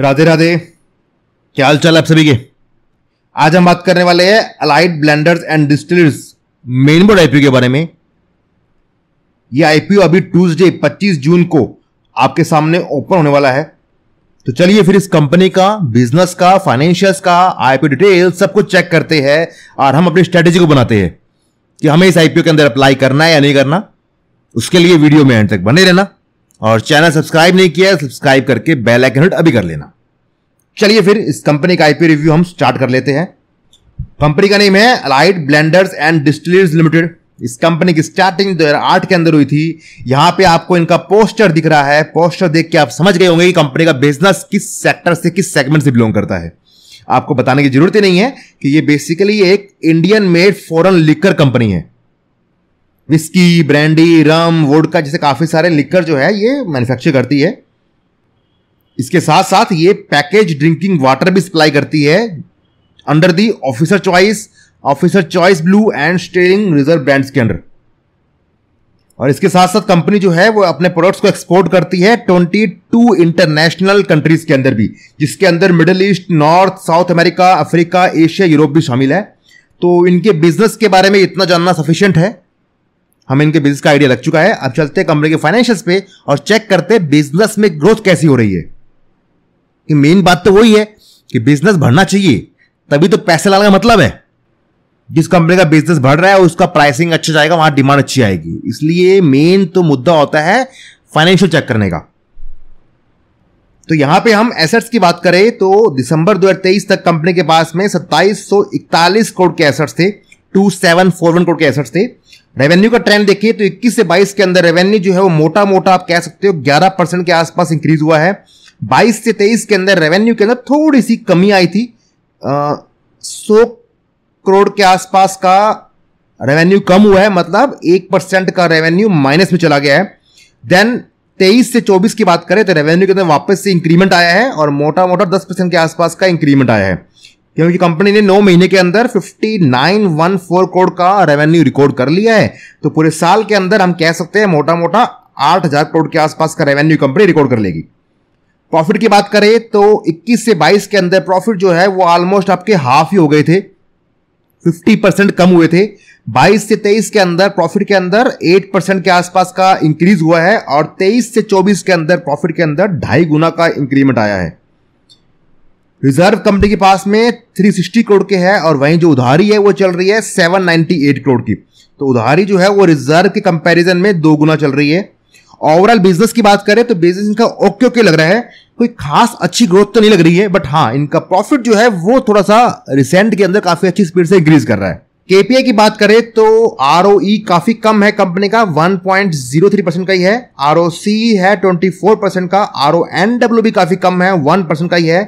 राधे राधे क्या हाल चाल आप सभी के आज हम बात करने वाले हैं Allied Blenders and Distillers main board IPO के बारे में ये आईपीओ अभी ट्यूसडे 25 जून को आपके सामने ओपन होने वाला है तो चलिए फिर इस कंपनी का बिजनेस का फाइनेंशियल्स का आईपीओ डिटेल सब कुछ चेक करते हैं और हम अपनी स्ट्रेटेजी को बनाते हैं कि हमें इस आईपीओ के अंदर अप्लाई करना है या नहीं करना उसके लिए वीडियो में एंड तक बने रहना और चैनल सब्सक्राइब नहीं किया सब्सक्राइब करके बेल आइकन हिट अभी कर लेना चलिए फिर इस कंपनी का आईपी रिव्यू हम स्टार्ट कर लेते हैं कंपनी का नेम है Allied Blenders and Distillers Limited इस कंपनी की स्टार्टिंग दो आठ के अंदर हुई थी यहां पे आपको इनका पोस्टर दिख रहा है पोस्टर देख के आप समझ गए होंगे कि कंपनी का बिजनेस किस सेक्टर से किस सेगमेंट से बिलोंग करता है आपको बताने की जरूरत ही नहीं है कि ये बेसिकली एक Indian made foreign liquor company है विस्की ब्रांडी रम वोडका जैसे काफ़ी सारे लिकर जो है ये मैन्युफैक्चर करती है इसके साथ साथ ये पैकेज ड्रिंकिंग वाटर भी सप्लाई करती है under the officer choice officer choice blue and sterling reserve brands के अंडर और इसके साथ साथ कंपनी जो है वो अपने प्रोडक्ट्स को एक्सपोर्ट करती है 22 इंटरनेशनल कंट्रीज के अंदर भी जिसके अंदर Middle East North South America Africa Asia Europe भी शामिल है तो इनके बिजनेस के बारे में इतना जानना सफिशियंट है हमें इनके बिजनेस का आइडिया लग चुका है अब चलते कंपनी के फाइनेंशियल पे और चेक करते बिजनेस में ग्रोथ कैसी हो रही है कि मेन बात तो वही है कि बिजनेस बढ़ना चाहिए तभी तो पैसे लाने का मतलब है जिस कंपनी का बिजनेस बढ़ रहा है उसका प्राइसिंग अच्छा जाएगा वहां डिमांड अच्छी आएगी इसलिए मेन तो मुद्दा होता है फाइनेंशियल चेक करने का तो यहां पे हम एसेट्स की बात करें तो दिसंबर 2023 तक कंपनी के पास में सत्ताईस करोड़ के एसेट्स थे 2741 करोड़ के एसेट्स थे रेवेन्यू का ट्रेंड देखिए तो 21 से 22 के अंदर रेवेन्यू जो है वो मोटा मोटा आप कह सकते हो 11 परसेंट के आसपास इंक्रीज हुआ है 22 से 23 के अंदर रेवेन्यू के अंदर थोड़ी सी कमी आई थी सौ करोड़ के आसपास का रेवेन्यू कम हुआ है मतलब एक परसेंट का रेवेन्यू माइनस में चला गया है देन 23 से 24 की बात करें तो रेवेन्यू के अंदर वापस से इंक्रीमेंट आया है और मोटा मोटा 10 परसेंट के आसपास का इंक्रीमेंट आया है क्योंकि कंपनी ने नौ महीने के अंदर 5914 करोड़ का रेवेन्यू रिकॉर्ड कर लिया है तो पूरे साल के अंदर हम कह सकते हैं मोटा मोटा हजार करोड़ के आसपास का रेवेन्यू कंपनी रिकॉर्ड कर लेगी प्रॉफिट की बात करें तो 21 से 22 के अंदर प्रॉफिट जो है वो ऑलमोस्ट आपके हाफ ही हो गए थे 50 परसेंट कम हुए थे 22 से 23 के अंदर प्रॉफिट के अंदर 8 परसेंट के आसपास का इंक्रीज हुआ है और 23 से 24 के अंदर प्रॉफिट के अंदर ढाई गुना का इंक्रीमेंट आया है रिजर्व कंपनी के पास में 360 करोड़ के है और वहीं जो उधारी है वो चल रही है 798 करोड़ की तो उधारी जो है वो रिजर्व के कंपैरिजन में दो गुना चल रही है ओवरऑल बिजनेस की बात करें तो बिजनेस इनका ओके ओके लग रहा है कोई खास अच्छी ग्रोथ तो नहीं लग रही है बट हाँ इनका प्रॉफिट जो है वो थोड़ा सा रिसेंट के अंदर काफी अच्छी स्पीड से इंक्रीज कर रहा है केपीआई की बात करें तो आर e काफी कम है कंपनी का 1.03 परसेंट का ही है आर है 24 परसेंट का आर भी काफी कम है 1 परसेंट का ही है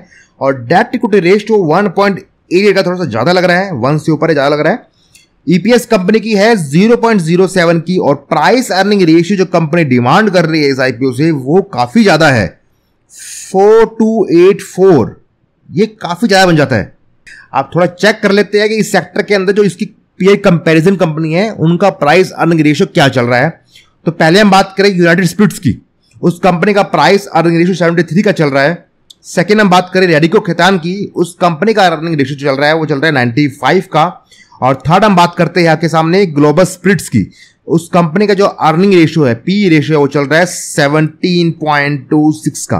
और debt equity ratio one point eight का थोड़ा सा ज़्यादा लग रहा है वन से ऊपर ज़्यादा लग रहा है ईपीएस e कंपनी की है 0.07 की और प्राइस अर्निंग रेशियो जो कंपनी डिमांड कर रही है इस आईपीओ से वो काफ़ी ज़्यादा है 4284 ये काफ़ी ज़्यादा बन जाता है आप थोड़ा चेक कर लेते हैं कि इस सेक्टर के अंदर जो इसकी पीए कंपैरिजन कंपनी है उनका प्राइस अर्निंग रेशियो क्या चल रहा है तो पहले हम बात करें यूनाइटेड स्पिरिट्स की उस कंपनी का प्राइस अर्निंग रेशियो 73 का चल रहा है सेकेंड हम बात करें रेडिको खेतान की उस कंपनी का अर्निंग रेशियो चल रहा है वो चल रहा है नाइन्टी फाइव का और थर्ड हम बात करते हैं आपके सामने ग्लोबल स्प्रिट्स की उस कंपनी का जो अर्निंग रेशियो है पी रेशियो e है वो चल रहा है सेवनटीन पॉइंट टू सिक्स का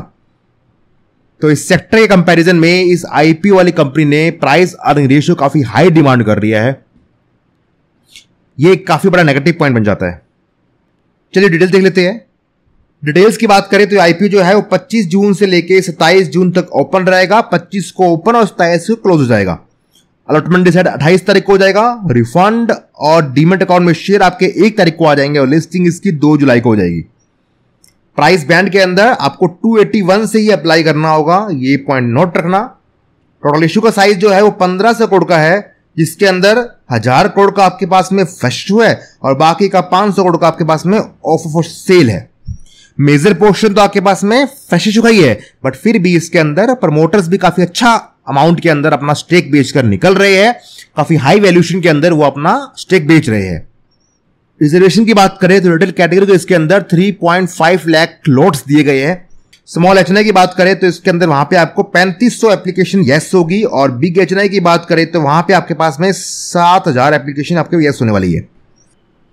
तो इस सेक्टर के कंपैरिजन में इस आईपीओ वाली कंपनी ने प्राइस अर्निंग रेशियो काफी हाई डिमांड कर दिया है ये काफी बड़ा नेगेटिव पॉइंट बन जाता है चलिए डिटेल देख लेते हैं डिटेल्स की बात करें तो आईपीओ जो है वो 25 जून से लेके 27 जून तक ओपन रहेगा 25 को ओपन और सताइस को क्लोज हो जाएगा अलॉटमेंट डिसाइड 28 तारीख को हो जाएगा रिफंड और डीमेट अकाउंट में शेयर आपके एक तारीख को आ जाएंगे और लिस्टिंग इसकी दो जुलाई को हो जाएगी प्राइस बैंड के अंदर आपको 281 से ही अप्लाई करना होगा ये पॉइंट नोट रखना टोटल इश्यू का साइज जो है वो 1500 करोड़ का है जिसके अंदर हजार करोड़ का आपके पास में फ्रेश है और बाकी का 500 करोड़ का आपके पास में ऑफ ऑफ सेल है मेजर पोर्शन तो आपके पास में फ्रेश चुका ही है बट फिर भी इसके अंदर प्रमोटर्स भी काफी अच्छा अमाउंट के अंदर अपना स्टेक बेचकर निकल रहे हैं काफी हाई वैल्यूशन के अंदर वो अपना स्टेक बेच रहे हैं रिजर्वेशन की बात करें तो रिटेल कैटेगरी को इसके अंदर 3.5 लाख लोट्स दिए गए हैं स्मॉल एच की बात करें तो इसके अंदर वहां पे आपको 3500 एप्लीकेशन यस होगी और बिग एच की बात करें तो वहां पे आपके पास में 7000 एप्लीकेशन आपके यस होने वाली है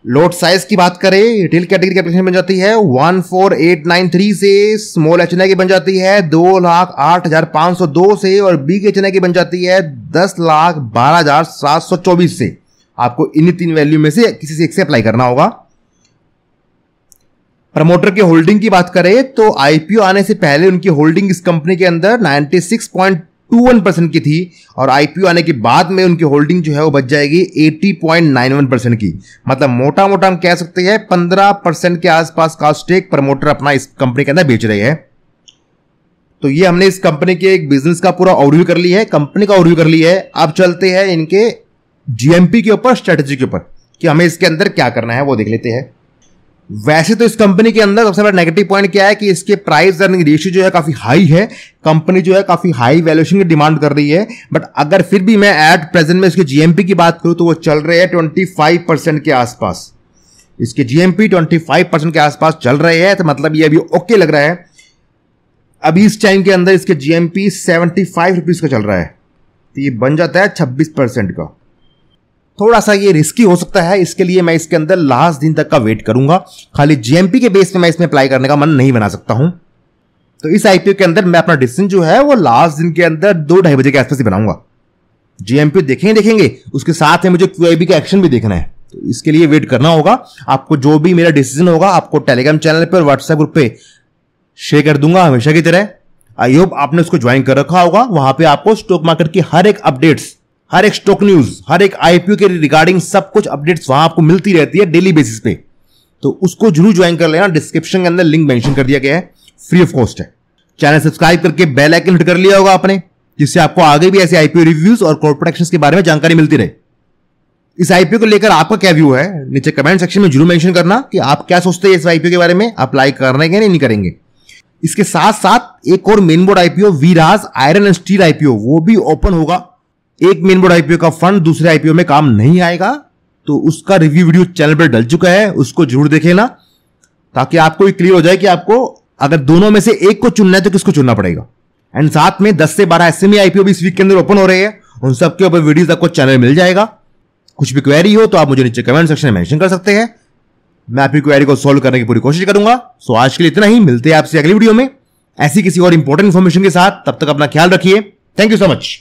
लोड साइज की बात करें रिटेल कैटेगरी की बन जाती है 14893 से स्मॉल एच की बन जाती है दो लाख आठ हजार पांच सौ दो से और बिग एच की बन जाती है दस लाख बारह हजार सात सौ चौबीस से आपको इन्हीं तीन वैल्यू में से किसी से एक से अप्लाई करना होगा प्रमोटर के होल्डिंग की बात करें तो आईपीओ आने से पहले उनकी होल्डिंग इस कंपनी के अंदर 96.2 वन परसेंट की थी और आईपीओ आने के बाद में उनकी होल्डिंग जो है वो बच जाएगी वन परसेंट की मतलब मोटा मोटा हम कह सकते हैं पंद्रह परसेंट के आसपास का स्टेक प्रमोटर अपना इस कंपनी के अंदर बेच रहे हैं तो ये हमने इस कंपनी के एक बिजनेस का पूरा ओवरव्यू कर ली है कंपनी का ओवरव्यू कर ली है अब चलते हैं इनके जीएमपी के ऊपर स्ट्रेटेजी के ऊपर कि हमें इसके अंदर क्या करना है वो देख लेते हैं वैसे तो इस कंपनी के अंदर सबसे बड़ा नेगेटिव पॉइंट क्या है कि इसके प्राइस अर्निंग रेशियो जो है काफ़ी हाई है कंपनी जो है काफ़ी हाई वैल्यूएशन की डिमांड कर रही है बट अगर फिर भी मैं एट प्रेजेंट में इसके जीएमपी की बात करूं तो वो चल रहे हैं ट्वेंटी फाइव परसेंट के आसपास इसके जीएमपी ट्वेंटी फाइव परसेंट के आसपास चल रहे हैं तो मतलब ये अभी ओके लग रहा है अभी इस टाइम के अंदर इसके जीएमपी सेवेंटी फाइव रुपीज़ का चल रहा है तो ये बन जाता है छब्बीस परसेंट का थोड़ा सा ये रिस्की हो सकता है इसके लिए मैं इसके अंदर लास्ट दिन तक का वेट करूंगा खाली जीएमपी के बेस पे मैं इसमें अप्लाई करने का मन नहीं बना सकता हूं तो इस आईपीओ के अंदर मैं अपना डिसीजन जो है वो लास्ट दिन के अंदर दो ढाई बजे के आसपास ही बनाऊंगा जीएमपी देखेंगे देखेंगे उसके साथ में मुझे क्यूआईबी का एक्शन भी देखना है तो इसके लिए वेट करना होगा आपको जो भी मेरा डिसीजन होगा आपको टेलीग्राम चैनल पर व्हाट्सएप ग्रुप पे शेयर कर दूंगा हमेशा की तरह आई होप आपने उसको ज्वाइन कर रखा होगा वहां पे आपको स्टॉक मार्केट की हर एक अपडेट्स हर एक स्टॉक न्यूज हर एक आईपीओ के रिगार्डिंग सब कुछ अपडेट वहां आपको मिलती रहती है डेली बेसिस पे तो उसको जरूर ज्वाइन कर लेना डिस्क्रिप्शन के अंदर लिंक मेंशन कर दिया गया है फ्री ऑफ कॉस्ट है चैनल सब्सक्राइब करके बेल आइकन हिट कर लिया होगा आपने जिससे आपको आगे भी ऐसे आईपीओ रिव्यूज और कॉर्पोरेट के बारे में जानकारी मिलती रहे इस आईपीओ को लेकर आपका क्या व्यू है नीचे कमेंट सेक्शन में जरूर मेंशन करना कि आप क्या सोचते हैं इस आईपीओ के बारे में अप्लाई करने के नहीं करेंगे इसके साथ साथ एक और main board IPO Viraj iron and steel IPO वो भी ओपन होगा एक मेन बोर्ड आईपीओ का फंड दूसरे आईपीओ में काम नहीं आएगा तो उसका रिव्यू वीडियो चैनल पर डल चुका है उसको जरूर देखे ना ताकि आपको भी क्लियर हो जाए कि आपको अगर दोनों में से एक को चुनना है तो किसको चुनना पड़ेगा एंड साथ में 10 से 12 एस आईपीओ भी इस वीक के अंदर ओपन हो रहे हैं उन सबके ऊपर वीडियोज आपको चैनल मिल जाएगा कुछ भी क्वेरी हो तो आप मुझे नीचे कमेंट सेक्शन में मेंशन कर सकते हैं मैं आपकी क्वेरी को सॉल्व करने की पूरी कोशिश करूंगा सो आज के लिए इतना ही मिलते हैं आपसे अगली वीडियो में ऐसी किसी और इंपॉर्टेंट इन्फॉर्मेशन के साथ तब तक अपना ख्याल रखिए थैंक यू सो मच